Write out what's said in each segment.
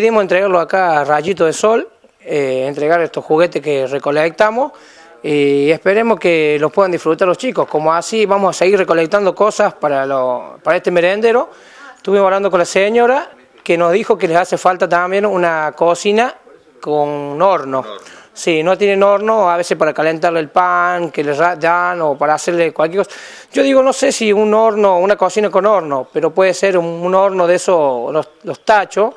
Decidimos entregarlo acá a Rayito de Sol, eh, entregar estos juguetes que recolectamos y esperemos que los puedan disfrutar los chicos. Como así vamos a seguir recolectando cosas para, lo, para este merendero. Estuve hablando con la señora que nos dijo que les hace falta también una cocina con horno. Sí, no tienen horno, a veces para calentarle el pan que les dan o para hacerle cualquier cosa. Yo digo, no sé si un horno, una cocina con horno, pero puede ser un, horno de esos, los, tachos,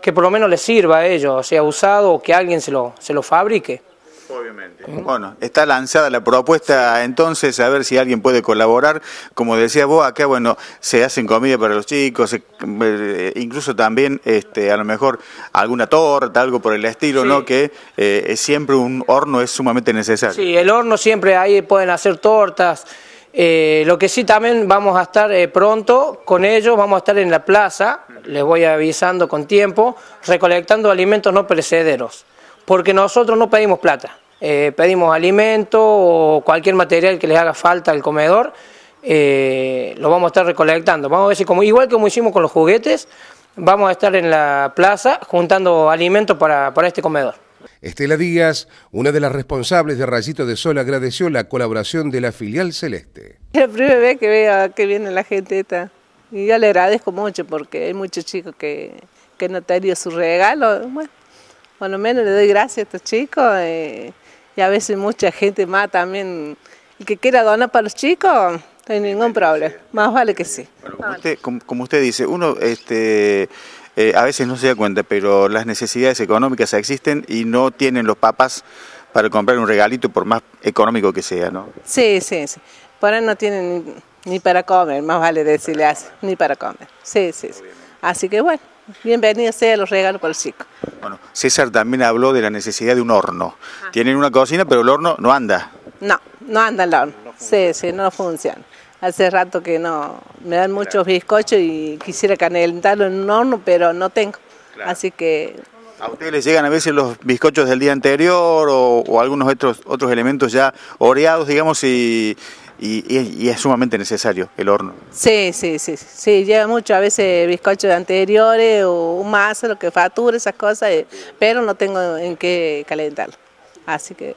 que por lo menos les sirva a ellos, sea usado o que alguien se lo, se lo fabrique. Obviamente. Bueno, está lanzada la propuesta entonces, a ver si alguien puede colaborar. Como decía vos, acá, bueno, se hacen comida para los chicos, eh, incluso también, este, a lo mejor, alguna torta, algo por el estilo, ¿no? Que eh, siempre un horno es sumamente necesario. Sí, el horno siempre ahí pueden hacer tortas. Eh, lo que sí también vamos a estar pronto con ellos, vamos a estar en la plaza, les voy avisando con tiempo, recolectando alimentos no perecederos porque nosotros no pedimos plata, eh, pedimos alimento o cualquier material que les haga falta al comedor, eh, lo vamos a estar recolectando. Vamos a ver si, como, igual como hicimos con los juguetes, vamos a estar en la plaza juntando alimentos para, este comedor. Estela Díaz, una de las responsables de Rayito de Sol, agradeció la colaboración de la filial Celeste. Es la primera vez que veo que viene la gente esta. Y yo le agradezco mucho porque hay muchos chicos que, que no han su regalo por lo menos le doy gracias a estos chicos eh, y a veces mucha gente más también, y que quiera donar para los chicos, no hay ningún problema, más vale que sí. como, usted, dice, uno este, eh, a veces no se da cuenta, pero las necesidades económicas existen y no tienen los papás para comprar un regalito por más económico que sea, ¿no? Sí, sí, sí. Por ahí no tienen ni, para comer, más vale decirle así, ni para comer. Sí, sí, sí. Así que bueno bienvenido sea los regalos para el chico. Bueno, César también habló de la necesidad de un horno. Ah. Tienen una cocina, pero el horno no anda. No, no anda el horno. sí, sí, no funciona. Hace rato que no, me dan muchos bizcochos y quisiera calentarlo en un horno, pero no tengo. Así que... ¿A ustedes les llegan a veces los bizcochos del día anterior o, algunos otros, otros elementos ya oreados, digamos, y, y, es sumamente necesario el horno. Sí, sí, sí, sí, lleva mucho, a veces bizcochos anteriores o un lo que factura, esas cosas, eh, pero no tengo en qué calentarlo, así que...